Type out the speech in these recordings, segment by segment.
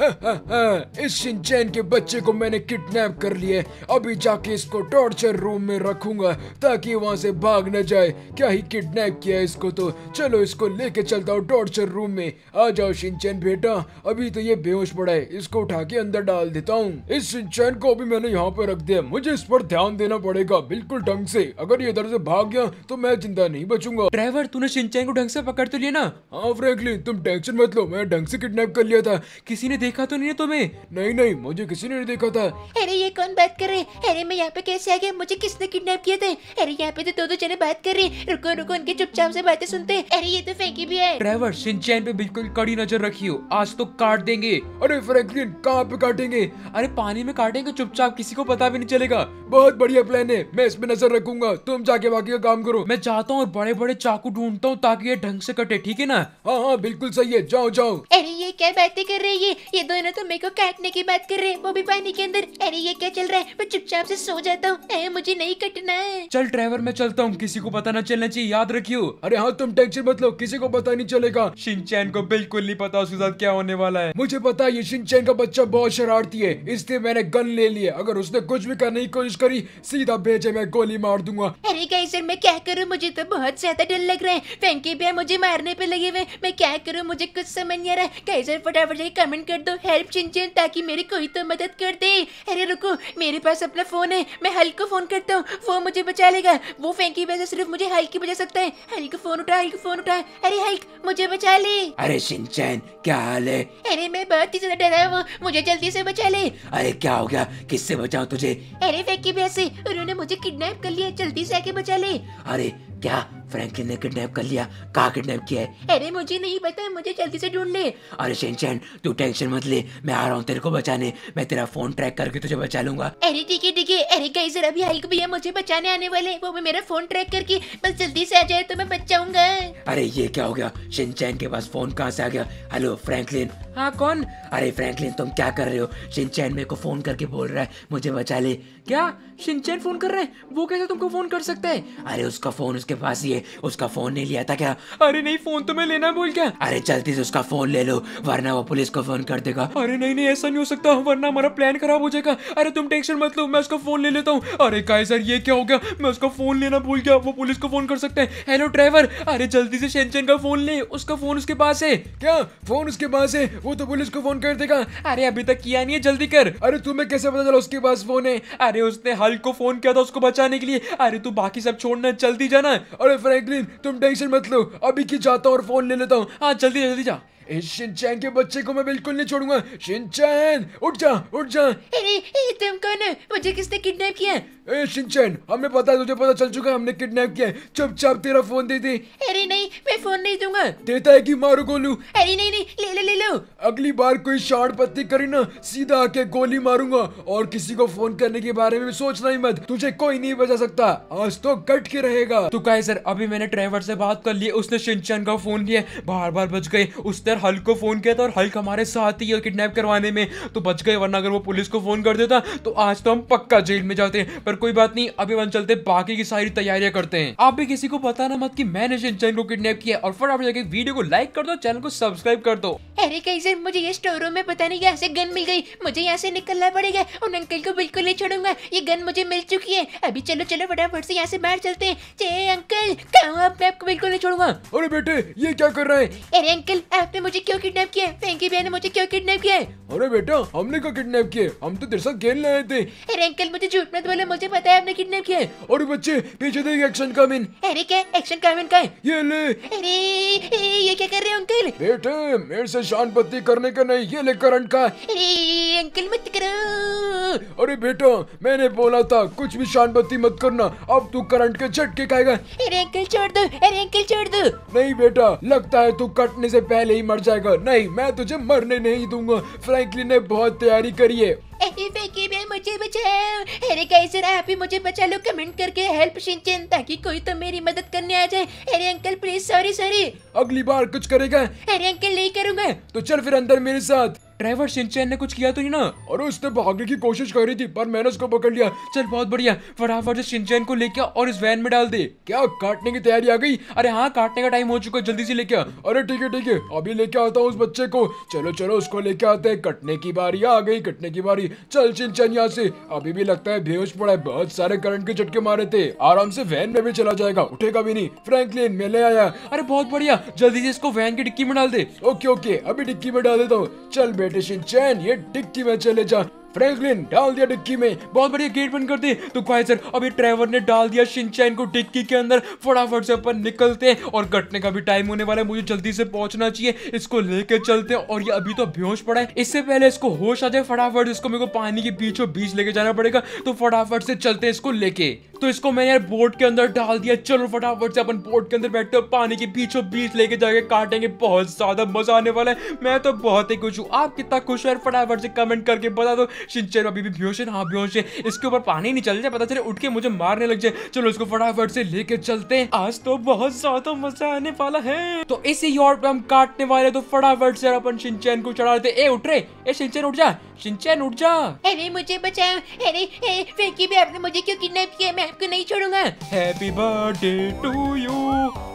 हाँ, हाँ, हाँ। इस सिंचैन के बच्चे को मैंने किडनैप कर लिया अभी जाके इसको टॉर्चर रूम में रखूंगा ताकि वहां से भाग न जाए क्या ही किडनैप किया इसको तो चलो इसको लेके चलता हूँ टॉर्चर रूम में आ जाओ सिंचैन बेटा अभी तो ये बेहोश पड़ा है इसको उठा के अंदर डाल देता हूँ इस सिंचैन को अभी मैंने यहाँ पे रख दिया मुझे इस पर ध्यान देना पड़ेगा बिल्कुल ढंग से अगर ये इधर से भाग गया तो मैं जिंदा नहीं बचूंगा ड्राइवर तूने सिंचैन को ढंग से पकड़ तो लिया ना हाँ फ्रेंकली तुम टेंशन मत लो मैं ढंग से किडनेप कर लिया था किसी ने देखा तो नहीं है तुम्हें नहीं नहीं मुझे किसी ने नहीं देखा था अरे ये कौन बात कर रहे अरे मैं यहाँ पे कैसे आ गया मुझे किसने किडनैप किया था अरे यहाँ पे तो दो दो जने बात कर रहे रुको रुको उनके चुपचाप से बातें सुनते अरे ये तो फेंकी भी है ड्राइवर सिंचैन पे बिल्कुल कड़ी नजर रखियो आज तो काट देंगे अरे फ्रैंकलिन कहाँ पे काटेंगे अरे पानी में काटेंगे चुपचाप किसी को पता भी नहीं चलेगा बहुत बढ़िया प्लान है मैं इसमें नजर रखूंगा तुम जाके बाकी का काम करो मैं जाता हूँ और बड़े बड़े चाकू ढूंढता हूँ ताकि ये ढंग से कटे ठीक है ना हाँ हाँ बिल्कुल सही है जाओ जाओ अरे ये क्या बातें कर रही है ये दोनों तो मेरे को काटने की बात कर रहे हैं वो भी पानी के अंदर अरे ये क्या चल रहा है मैं चुपचाप से सो जाता हूँ मुझे नहीं कटना है चल ड्राइवर मैं चलता हूँ किसी को पता ना चलना चाहिए याद रखियो अरे हाँ तुम टेंशन मत लो किसी को पता नहीं चलेगा शिनचैन को बिल्कुल नहीं पता उसके साथ क्या होने वाला है मुझे पता ये शिनचैन का बच्चा बहुत शरारती है इसलिए मैंने गन ले लिया अगर उसने कुछ भी करने की कोशिश करी सीधा भेजे मैं गोली मार दूंगा अरे कहीं सर मैं क्या करूँ मुझे तो बहुत ज्यादा डर लग रहा है फैंकी भैया मुझे मारने पे लगे हुए मैं क्या करूँ मुझे कुछ समझ नहीं आ रहा है कहीं सर फटाफट कमेंट कर कर दो हेल्प चिंचन ताकि मेरे कोई तो मदद कर दे अरे रुको मेरे पास अपना फ़ोन है मैं हल को फ़ोन करता हूँ वो मुझे बचा लेगा वो फेंकी वजह सिर्फ मुझे हल्क की बचा सकता है हल्क फ़ोन उठा हल्क फ़ोन उठा अरे हल्क मुझे बचा ले अरे सिंचन क्या हाल है अरे मैं बहुत ही ज़्यादा डरा हूँ मुझे जल्दी से बचा ले अरे क्या हो गया किससे बचाओ तुझे अरे फेंकी वैसे उन्होंने मुझे किडनैप कर लिया जल्दी से आके बचा ले अरे क्या फ्रैंकलिन ने किडनैप कर लिया कहा किडनैप किया है अरे मुझे नहीं पता है मुझे जल्दी से ढूंढ ले अरे शेनचैन तू टेंशन मत ले मैं आ रहा हूँ तेरे को बचाने मैं तेरा फोन ट्रैक करके तुझे बचा लूंगा अरे ठीक है ठीक है अरे कहीं सर अभी हल्क है मुझे बचाने आने वाले वो भी मेरा फोन ट्रैक करके बस जल्दी से आ जाए तो मैं बच जाऊंगा अरे ये क्या हो गया शिनचैन के पास फोन कहाँ से आ गया हेलो फ्रैंकलिन हाँ कौन अरे फ्रैंकलिन तुम क्या कर रहे हो शिनचैन मेरे को फोन करके बोल रहा है मुझे बचा ले क्या शिनचैन फोन कर रहे हैं वो कैसे तुमको फोन कर सकता है अरे उसका फोन उसके पास ही है लिए उसका फोन नहीं लिया था क्या अरे नहीं फोन तो मैं लेना भूल गया अरे जल्दी से उसका फोन ले लो वरना वो पुलिस को फोन कर देगा अरे नहीं नहीं ऐसा नहीं हो सकता वरना हमारा प्लान खराब हो जाएगा अरे तुम टेंशन मत लो मैं उसका फोन ले लेता हूँ अरे काय सर ये क्या हो गया मैं उसका फोन लेना भूल गया वो पुलिस को फोन कर सकते हैं हेलो ड्राइवर अरे जल्दी से शेंचन का फोन ले उसका फोन उसके पास है क्या फोन उसके पास है वो तो पुलिस को फोन कर देगा अरे अभी तक किया नहीं है जल्दी कर अरे तुम्हें कैसे पता चला उसके पास फोन है अरे उसने हल्क को फोन किया था उसको बचाने के लिए अरे तू बाकी सब छोड़ना जल्दी जाना अरे फ्रैंकलिन तुम टेंशन मत लो अभी की जाता हूँ और फोन ले लेता हूँ हाँ जल्दी जल्दी जा इस शिनचैन के बच्चे को मैं बिल्कुल नहीं छोड़ूंगा शिनचैन उठ जा उठ जा अरे तुम कौन है मुझे किसने किडनैप किया ए शिनचैन हमें पता है तुझे पता चल चुका है हमने किडनैप किया चुपचाप तेरा फोन दे दे अरे नहीं मैं फोन नहीं दूंगा देता है कि मारो गोलू अरे नहीं नहीं ले लो ले लो अगली बार कोई शार्ट पत्ती करी ना सीधा आके गोली मारूंगा और किसी को फोन करने के बारे में सोचना ही मत तुझे कोई नहीं बचा सकता आज तो कट के रहेगा तो कहे सर अभी मैंने ड्राइवर से बात कर ली उसने शिनचैन का फोन लिया बार बार बच गए उस तरह अगर हल्क को फोन किया था और हल्क हमारे साथ ही किडनैप करवाने में तो बच गए वरना अगर वो पुलिस को फोन कर देता तो आज तो हम पक्का जेल में जाते पर कोई बात नहीं अभी वन चलते बाकी की सारी तैयारियां करते हैं आप भी किसी को बताना मत कि मैंने इंसान को किडनैप किया और फटाफट जाके वीडियो को लाइक कर दो चैनल को सब्सक्राइब कर दो अरे सर मुझे ये स्टोर रूम में पता नहीं कैसे गन मिल गई मुझे यहाँ से निकलना पड़ेगा और अंकल को बिल्कुल नहीं छोड़ूंगा ये गन मुझे मिल चुकी है अभी चलो चलो फटाफट से यहाँ से बाहर चलते हैं अंकल मैं आपको बिल्कुल नहीं छोड़ूंगा अरे बेटे ये क्या कर रहे हैं अरे अंकल आपने मुझे क्यों किडनैप किया फैंकी भैया ने मुझे क्यों किडनैप किया अरे बेटा हमने क्यों किडनैप किया हम तो तेरे साथ खेलने आए थे अरे अंकल मुझे झूठ मत बोलो मुझे पता है हमने किडनैप किया अरे बच्चे पीछे देख एक्शन कामिन अरे क्या एक्शन कामिन का है ये ले अरे ये क्या कर रहे हो अंकल बेटे मेरे से शान पत्ती करने का नहीं ये ले करंट का अरे अंकल मत करो अरे बेटा मैंने बोला था कुछ भी शान पत्ती मत करना अब तू करंट के झटके खाएगा अरे अंकल छोड़ दो अरे अंकल छोड़ दो नहीं बेटा लगता है तू कटने से पहले ही मर जाएगा नहीं मैं तुझे मरने नहीं दूंगा फ्रैंकलिन ने बहुत तैयारी करी है मुझे बचाओ अरे कैसे आप ही मुझे बचा लो कमेंट करके हेल्प शिनचैन ताकि कोई तो मेरी मदद करने आ जाए अरे अंकल प्लीज सॉरी सॉरी अगली बार कुछ करेगा अरे अंकल नहीं करूंगा तो चल फिर अंदर मेरे साथ ड्राइवर सिंचैन ने कुछ किया तो नहीं ना और उसने भागने की कोशिश कर रही थी पर मैंने उसको पकड़ लिया चल बहुत बढ़िया फटाफट से सिंचैन को लेके और इस वैन में डाल दे क्या काटने की तैयारी आ गई अरे हाँ काटने का टाइम हो चुका जल्दी से लेके अरे ठीक है ठीक है अभी लेके आता हूँ उस बच्चे को चलो चलो उसको लेके आते हैं कटने की बारी आ गई कटने की बारी चल सिंचैन यहाँ से अभी भी लगता है बेहोश पड़ा है बहुत सारे करंट के झटके मारे थे आराम से वैन में भी चला जाएगा उठेगा भी नहीं फ्रैंकलिन मैं ले आया अरे बहुत बढ़िया जल्दी से इसको वैन की डिक्की में डाल दे ओके ओके अभी डिक्की में डाल देता हूँ चल बेटा बेटे शिनचैन ये डिक्की में चले जा फ्रैंकलिन डाल दिया डिक्की में बहुत बढ़िया गेट बंद कर दी तो क्वाइट सर अभी ट्रेवर ने डाल दिया शिनचैन को डिक्की के अंदर फटाफट से अपन निकलते हैं और घटने का भी टाइम होने वाला है मुझे जल्दी से पहुंचना चाहिए इसको लेके चलते हैं और ये अभी तो बेहोश पड़ा है इससे पहले इसको होश आ जाए फटाफट इसको मेरे को पानी के बीचों बीच लेके जाना पड़ेगा तो फटाफट से चलते हैं इसको लेके तो इसको मैंने यार बोट के अंदर डाल दिया चलो फटाफट से अपन बोट के अंदर बैठते हो पानी के बीचों बीच लेके जाके काटेंगे बहुत ज्यादा मजा आने वाला है मैं तो बहुत ही खुश हूँ आप कितना खुश हो फटाफट से कमेंट करके बता दो सिंचर अभी भी बेहोश है हाँ बेहोश है इसके ऊपर पानी नहीं चल जाए पता चले उठ के मुझे मारने लग जाए चलो इसको फटाफट से लेके चलते हैं आज तो बहुत ज्यादा मजा आने वाला है तो इसी यॉर्ड पे हम काटने वाले तो फटाफट से अपन सिंचैन को चढ़ा देते ए उठ रहे ए सिंचैन उठ जा सिंचैन उठ जा अरे मुझे बचाओ अरे फेंकी भी आपने मुझे क्यों किडनैप किया मैं मैं आपको नहीं छोड़ूंगा happy birthday to you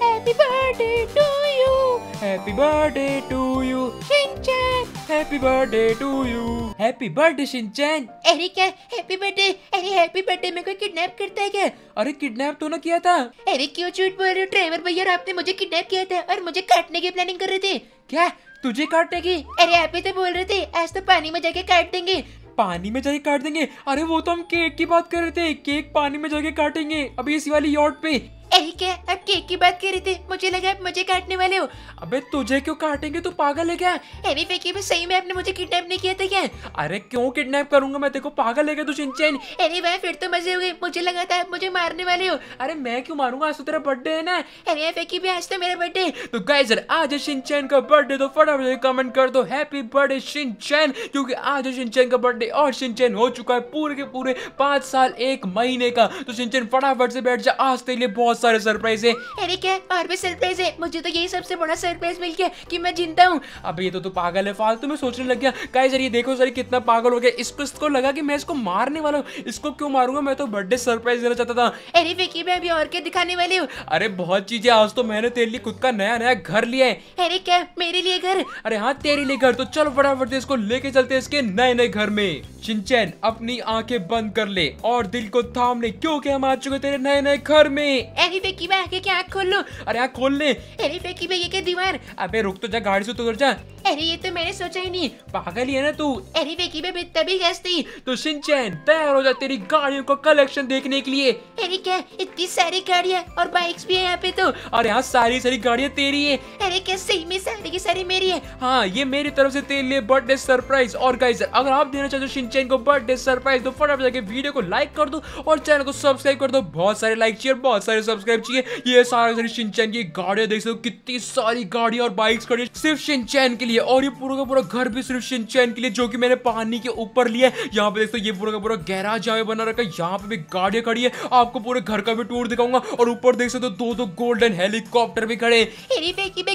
happy birthday to you happy birthday to you Shinchan happy birthday to you happy birthday Shinchan अरे क्या हैप्पी बर्थडे अरे हैप्पी बर्थडे मेरे को किडनैप करता है क्या अरे किडनैप तो ना किया था अरे क्यों झूठ बोल रहे हो ड्राइवर भैया आपने मुझे किडनैप किया था और मुझे काटने की प्लानिंग कर रहे थे क्या तुझे काटेगी अरे आप ही तो बोल रहे थे आज तो पानी में जाके काट देंगे पानी में जाके काट देंगे अरे वो तो हम केक की बात कर रहे थे केक पानी में जाके काटेंगे अभी इसी वाली यॉट पे अरे क्या आप केक की बात कर रहे थे मुझे लगा आप मुझे काटने वाले हो अबे तुझे क्यों काटेंगे तू पागल है क्या अरे फेंकी में सही में आपने मुझे किडनैप नहीं किया था क्या अरे क्यों किडनैप करूंगा मैं देखो पागल है क्या तू चिंचन अरे भाई फिर तो मजे हो गए मुझे लगा था आप मुझे मारने वाले हो अरे मैं क्यों मारूंगा आज तो तेरा बर्थडे है ना अरे फेकी भी आज तो मेरा बर्थडे तो गाइजर आज सिंचन का बर्थडे तो फटाफट से कमेंट कर दो हैप्पी बर्थडे सिंचन क्योंकि आज सिंचन का बर्थडे और सिंचन हो चुका है पूरे के पूरे पांच साल एक महीने का तो सिंचन फटाफट से बैठ जा आज तेरे लिए बहुत सारे सरप्राइज है अरे क्या और भी सरप्राइज है मुझे तो यही सबसे बड़ा सरप्राइज मिल गया कि मैं जिंदा हूँ अब ये तो तू पागल है फालतू में सोचने लग गया सर ये देखो सर कितना पागल हो गया इस इसको इसको लगा की मैं इसको मारने वाला हूँ इसको क्यों मारूंगा मैं तो बर्थडे सरप्राइज देना चाहता था अरे विकी मैं अभी और क्या दिखाने वाली हूँ अरे बहुत चीजें आज तो मैंने तेरे लिए खुद का नया नया घर लिया है अरे क्या मेरे लिए घर अरे हाँ तेरे लिए घर तो चल फटाफट इसको लेके चलते इसके नए नए घर में चिंचैन अपनी आंखें बंद कर ले और दिल को थाम ले क्योंकि हम आ चुके तेरे नए नए घर में अरे फेंकी मैं आगे की आँख खोल लो अरे आँख खोल ले अरे फेकी मैं ये क्या दीवार अबे रुक तो जा गाड़ी से उतर जा अरे ये तो मैंने सोचा ही नहीं पागल ही है ना तू अरे फेकी मैं तभी गैस थी तो सिंचन तैयार हो जा तेरी गाड़ियों का कलेक्शन देखने के लिए अरे क्या इतनी सारी गाड़िया और बाइक्स भी है यहाँ पे तो और यहाँ सारी सारी गाड़िया तेरी है अरे कैसे ही में सारे की सारी मेरी है हाँ ये मेरी तरफ से तेरे लिए बर्थडे सरप्राइज और गाइस अगर आप देना चाहते हो शिनचैन को बर्थडे सरप्राइज तो फटाफट जाके वीडियो को लाइक कर दो और चैनल को सब्सक्राइब कर दो बहुत सारे लाइक चाहिए बहुत सारे सब्सक्राइब चाहिए ये सारे सारी शिनचैन की गाड़ियां देख सकते हो कितनी सारी गाड़ियां और बाइक्स खड़ी सिर्फ शिनचैन के लिए और ये पूरा का पूरा घर भी सिर्फ शिनचैन के लिए जो की मैंने पानी के ऊपर लिया है यहाँ पे देखते हो ये पूरा का पूरा गैराज यहाँ बना रखा है यहाँ पे भी गाड़ियां खड़ी है आपको पूरे घर का भी टूर दिखाऊंगा और ऊपर देख सकते हो दो दो गोल्डन हेलीकॉप्टर भी खड़े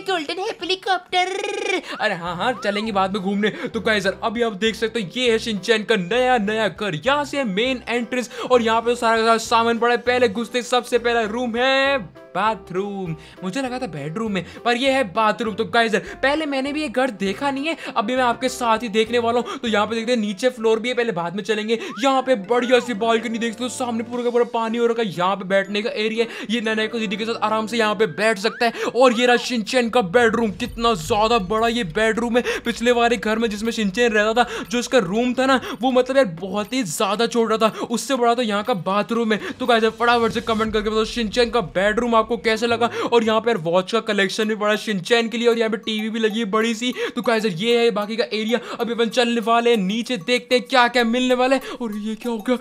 गोल्डन है हेलीकॉप्टर अरे हाँ हाँ चलेंगे बाद में घूमने तो कहे सर अभी आप देख सकते हो ये है सिंचैन का नया नया घर यहाँ से मेन एंट्रेंस और यहाँ पे सारा सामान पड़ा है पहले घुसते सबसे पहला रूम है बाथरूम मुझे लगा था बेडरूम में पर यह है बाथरूम तो गाइजर पहले मैंने भी ये घर देखा नहीं है अभी मैं आपके साथ ही देखने वाला हूँ तो यहाँ पे देखते हैं नीचे फ्लोर भी है पहले बाद में चलेंगे यहाँ पे बढ़िया सी बालकनी देखते हो सामने पूरा का पूरा पानी हो रखा है यहाँ पे बैठने का एरिया ये नैना को दीदी के साथ आराम से यहाँ पे बैठ सकता है और ये रहा शिनचैन का बेडरूम कितना ज्यादा बड़ा ये बेडरूम है पिछले वाले घर में जिसमें शिनचैन रहता था जो उसका रूम था ना वो मतलब यार बहुत ही ज्यादा छोटा था उससे बड़ा तो यहाँ का बाथरूम है तो गाइजर फटाफट से कमेंट करके बताओ शिनचैन का बेडरूम आप आपको कैसे लगा और यहाँ पर वॉच का कलेक्शन भी बड़ा शिनचैन के लिए और यहाँ पे टीवी भी लगी है बड़ी सी तो सर ये है बाकी का एरिया अभी अपन चलने वाले हैं नीचे देखते हैं क्या क्या मिलने वाले हैं और ये क्या हो गया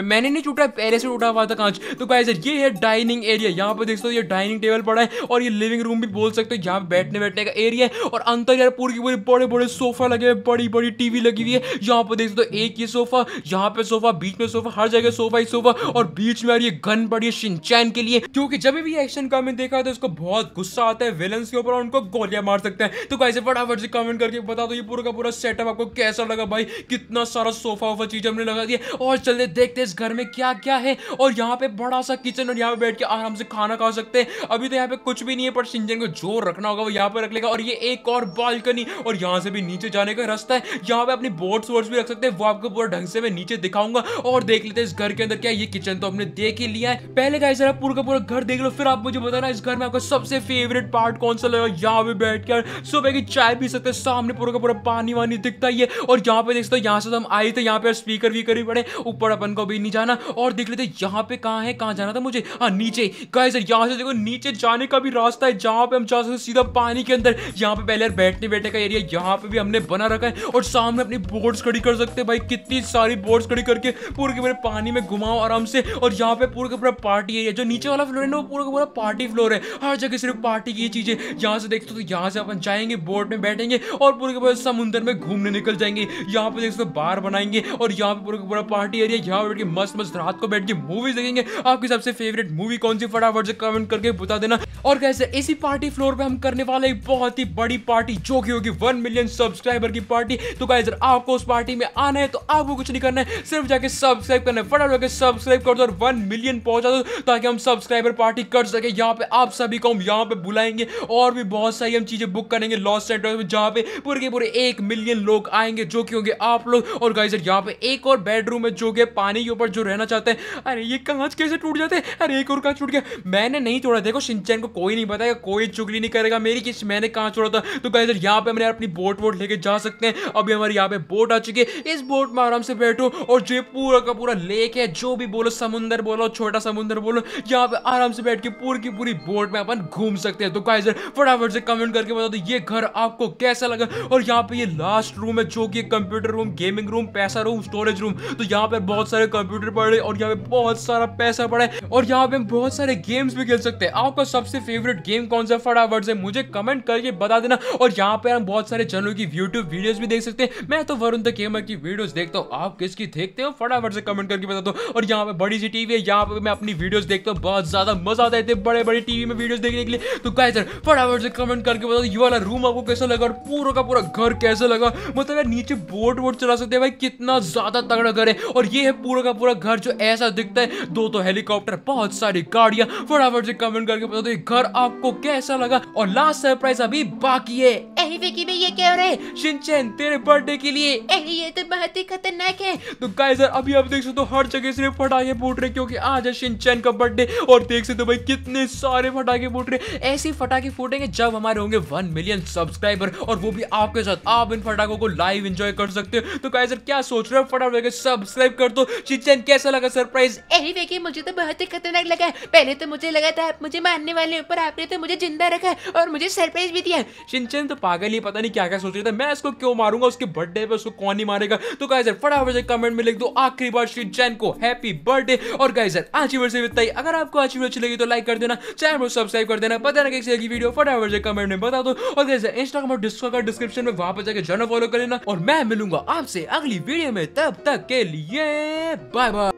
मैंने नहीं टूटा पहले से टूटा हुआ था कांच तो सर ये है डाइनिंग एरिया यहाँ पर देख सकते हो ये डाइनिंग टेबल पड़ा है और ये लिविंग रूम भी बोल सकते हो यहाँ बैठने बैठने का एरिया है और अंतर यार पूरी की पूरी बड़े बड़े सोफा लगे हुए बड़ी बड़ी टीवी लगी हुई है यहाँ पर देख सकते हो एक ये सोफा यहाँ पे सोफा बीच में सोफा हर जगह सोफा ही सोफा और बीच में यार ये गन पड़ी है सिंचैन के लिए क्योंकि जब भी रिएक्शन का हमें देखा तो इसको बहुत गुस्सा आता है विलन के ऊपर उनको गोलियां मार सकते हैं तो कैसे फटाफट से कमेंट करके बता दो ये पूरा का पूरा सेटअप आपको कैसा लगा भाई कितना सारा सोफा वोफा चीज हमने लगा दिया और चलते देखते इस घर में क्या क्या है और यहाँ पे बड़ा सा किचन और यहाँ पे बैठ के आराम से खाना खा सकते हैं अभी तो यहाँ पे कुछ भी नहीं है पर सिंजन को जोर रखना होगा वो यहाँ पे रख लेगा और ये एक और बालकनी और यहाँ से भी नीचे जाने का रास्ता है यहाँ पे अपनी बोर्ड्स वोर्ड्स भी रख सकते हैं वो आपको पूरा ढंग से मैं नीचे दिखाऊंगा और देख लेते हैं इस घर के अंदर क्या ये किचन तो हमने देख ही लिया है पहले का पूरा का पूरा घर देख लो फिर आप मुझे बताना इस घर में आपका सबसे फेवरेट पार्ट कौन सा लगा यहाँ पे बैठ कर सुबह की चाय पी सकते हैं सामने पूरा का पूरा पानी वानी दिखता ही है और यहाँ पे देख सकते हो यहाँ से तो हम आए थे यहाँ पे स्पीकर भी करी पड़े ऊपर अपन को भी नहीं जाना और देख लेते यहाँ पे कहाँ है कहाँ जाना था मुझे हाँ नीचे गाय सर यहाँ से देखो नीचे जाने का भी रास्ता है जहाँ पे हम जा सकते सीधा पानी के अंदर यहाँ पे पहले बैठने बैठने का एरिया यहाँ पे भी हमने बना रखा है और सामने अपनी बोर्ड्स खड़ी कर सकते हैं भाई कितनी सारी बोर्ड्स खड़ी करके पूरे के पूरे पानी में घुमाओ आराम से और यहाँ पे पूरे का पूरा पार्टी एरिया जो नीचे वाला फ्लोर है ना वो पूरा पूरा पूरा पार्टी फ्लोर है हर जगह सिर्फ पार्टी की चीज़ें यहाँ से देखते हो तो यहाँ से अपन जाएंगे बोट में बैठेंगे और पूरे के पूरे समुंदर में घूमने निकल जाएंगे यहाँ पे देखते बार बनाएंगे और यहाँ पे पूरा पूरा पार्टी एरिया यहाँ बैठ के मस्त मस्त रात को बैठ के मूवीज देखेंगे आपकी सबसे फेवरेट मूवी कौन सी फटाफट से कमेंट करके बता देना और कैसे इसी पार्टी फ्लोर पे हम करने वाले एक बहुत ही बड़ी पार्टी जो की होगी वन मिलियन सब्सक्राइबर की पार्टी तो गाइज आपको उस पार्टी में आना है तो आपको कुछ नहीं करना है सिर्फ जाके सब्सक्राइब करना है फटाफट सब्सक्राइब कर दो और वन मिलियन पहुंचा दो ताकि हम सब्सक्राइबर पार्टी कर सके यहाँ पे आप सभी को हम यहाँ पे बुलाएंगे और भी बहुत सारी हम चीज़ें बुक करेंगे लॉस सेंटर में जहाँ पे पूरे के पूरे एक मिलियन लोग आएंगे जो कि होंगे आप लोग और गाइजर यहाँ पे एक और बेडरूम है जो कि पानी के ऊपर जो रहना चाहते हैं अरे ये कांच कैसे टूट जाते हैं अरे एक और कांच टूट गया मैंने नहीं तोड़ा देखो सिंचन को कोई नहीं बताएगा कोई चुगली नहीं करेगा मेरी किस मैंने कहाँ छोड़ा था तो गाइजर यहाँ पे हमने अपनी बोट वोट लेके जा सकते हैं अभी हमारे यहाँ पे बोट आ चुकी है इस बोट में आराम से बैठो और जो पूरा का पूरा लेक है जो भी बोलो समुंदर बोलो छोटा समुंदर बोलो यहाँ पे आराम से बैठ की पूरी की पूरी बोट में अपन घूम सकते हैं तो गाइज फटाफट से कमेंट करके बता दो तो ये घर आपको कैसा लगा और यहाँ पे ये लास्ट रूम है जो कि कंप्यूटर रूम गेमिंग रूम पैसा रूम स्टोरेज रूम तो यहाँ पे बहुत सारे कंप्यूटर पड़े और यहाँ पे बहुत सारा पैसा पड़ा है और यहाँ पे हम बहुत सारे गेम्स भी खेल सकते हैं आपका सबसे फेवरेट गेम कौन सा फटाफट से मुझे कमेंट करके बता देना और यहाँ पे हम बहुत सारे चैनल की यूट्यूब वीडियोज भी देख सकते हैं मैं तो वरुण द गेमर की वीडियोज देखता हूँ आप किसकी देखते हो फटाफट से कमेंट करके बता दो और यहाँ पे बड़ी सी टीवी है यहाँ पे मैं अपनी वीडियोज देखता हूँ बहुत ज्यादा मजा आता मजा आते बड़े बड़े टीवी में वीडियोस देखने के लिए तो कह सर फटाफट से कमेंट करके बताओ ये वाला रूम आपको कैसा लगा और पूरा का पूरा घर कैसा लगा मतलब यार नीचे बोर्ड वोट चला सकते हैं भाई कितना ज्यादा तगड़ा घर है और ये है पूरा का पूरा घर जो ऐसा दिखता है दो तो हेलीकॉप्टर बहुत सारी गाड़ियां फटाफट से कमेंट करके बताओ तो ये घर आपको कैसा लगा और लास्ट सरप्राइज अभी बाकी है ये क्या हो रहा है शिनचैन तेरे बर्थडे के लिए ये तो बहुत ही खतरनाक है तो गाइस यार अभी आप देख सकते हो हर जगह सिर्फ फटाखे फूट रहे क्योंकि आज है शिनचैन का बर्थडे और देख सकते हो भाई कितने सारे फटाके फूट रहे ऐसे फटाके फूटेंगे जब हमारे होंगे वन मिलियन सब्सक्राइबर और वो भी आपके साथ आप इन फटाखों को लाइव एंजॉय कर सकते हो तो सर क्या सोच रहे हो फटाफट सब्सक्राइब कर दो चिचन कैसा लगा सरप्राइज यही देखिए मुझे तो बहुत ही खतरनाक लगा पहले तो मुझे लगा था आप मुझे मानने वाले ऊपर आपने तो मुझे जिंदा रखा और मुझे सरप्राइज भी दिया चिंचन तो पागल ही पता नहीं क्या क्या सोच रहा था मैं इसको क्यों मारूंगा उसके बर्थडे पे उसको कौन ही मारेगा तो सर फटाफट से कमेंट में लिख दो आखिरी बार श्री जैन को हैप्पी बर्थडे और सर आज ही वर्ष अगर आपको आज वीडियो अच्छी लगी तो लाइक कर देना चैनल को सब्सक्राइब कर देना पता ना कैसे वीडियो फटाफट से कमेंट में बता दो और कैसे इंस्टाग्राम और डिस्को का डिस्क्रिप्शन में वहां पर जाकर जाना फॉलो कर लेना और मैं मिलूंगा आपसे अगली वीडियो में तब तक के लिए बाय बाय